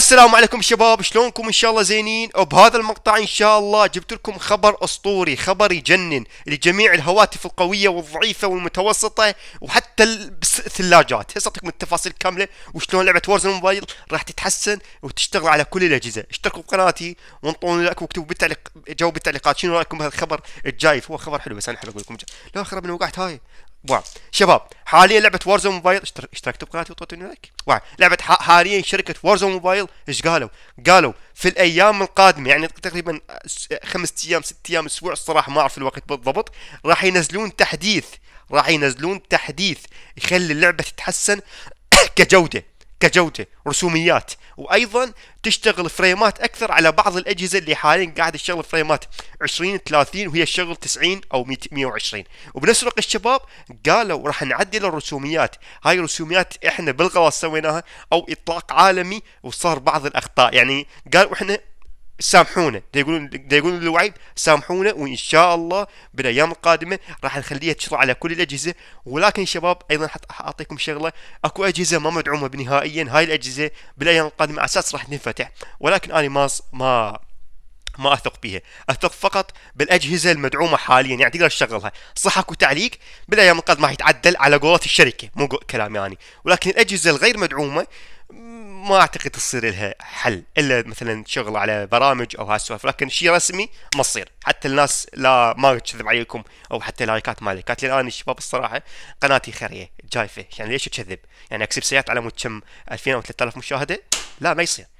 السلام عليكم شباب شلونكم ان شاء الله زينين وبهذا المقطع ان شاء الله جبت لكم خبر اسطوري خبر يجنن لجميع الهواتف القويه والضعيفه والمتوسطه وحتى الثلاجات هسه اعطيكم التفاصيل كامله وشلون لعبه وورز الموبايل راح تتحسن وتشتغل على كل الاجهزه اشتركوا بقناتي وانطوني لايك واكتبوا بالتعليق جاوبوا بالتعليقات شنو رايكم بهذا الخبر الجاي هو خبر حلو بس انا حلو اقول لكم لا خرب انا وقعت هاي واع شباب حاليا لعبه وارزون موبايل اشتركتوا بقناتي وطلبتوا لايك واع لعبه حاليا شركه وارزون موبايل ايش قالوا؟ قالوا في الايام القادمه يعني تقريبا خمس ايام ست ايام اسبوع الصراحه ما اعرف الوقت بالضبط راح ينزلون تحديث راح ينزلون تحديث يخلي اللعبه تتحسن كجوده كجوده رسوميات وايضا تشتغل فريمات اكثر على بعض الاجهزه اللي حاليا قاعده تشتغل فريمات 20 30 وهي تشتغل 90 او 120 وبنفس الوقت الشباب قالوا راح نعدل الرسوميات هاي الرسوميات احنا بالغلط سويناها او اطلاق عالمي وصار بعض الاخطاء يعني قالوا احنا سامحونا دا يقولون دا يقولون سامحونا وان شاء الله بالايام القادمه راح نخليها تشتغل على كل الاجهزه ولكن شباب ايضا اعطيكم شغله اكو اجهزه ما مدعومه بنهائيا هاي الاجهزه بالايام القادمه على اساس راح تنفتح ولكن انا ما ما ما اثق بها اثق فقط بالاجهزه المدعومه حاليا يعني تقدر تشغلها، صح اكو تعليق بالايام القادمه راح يتعدل على قولة الشركه مو كلامي يعني، ولكن الاجهزه الغير مدعومه ما اعتقد تصير لها حل الا مثلا شغل على برامج او هالسوالف لكن شيء رسمي ما تصير حتى الناس لا ما تكذب عليكم او حتى لايكات ما لايكات الان الشباب الصراحه قناتي خيريه جايفه يعني ليش تكذب؟ يعني اكسب سيارات على مود كم 2000 او 3000 مشاهده؟ لا ما يصير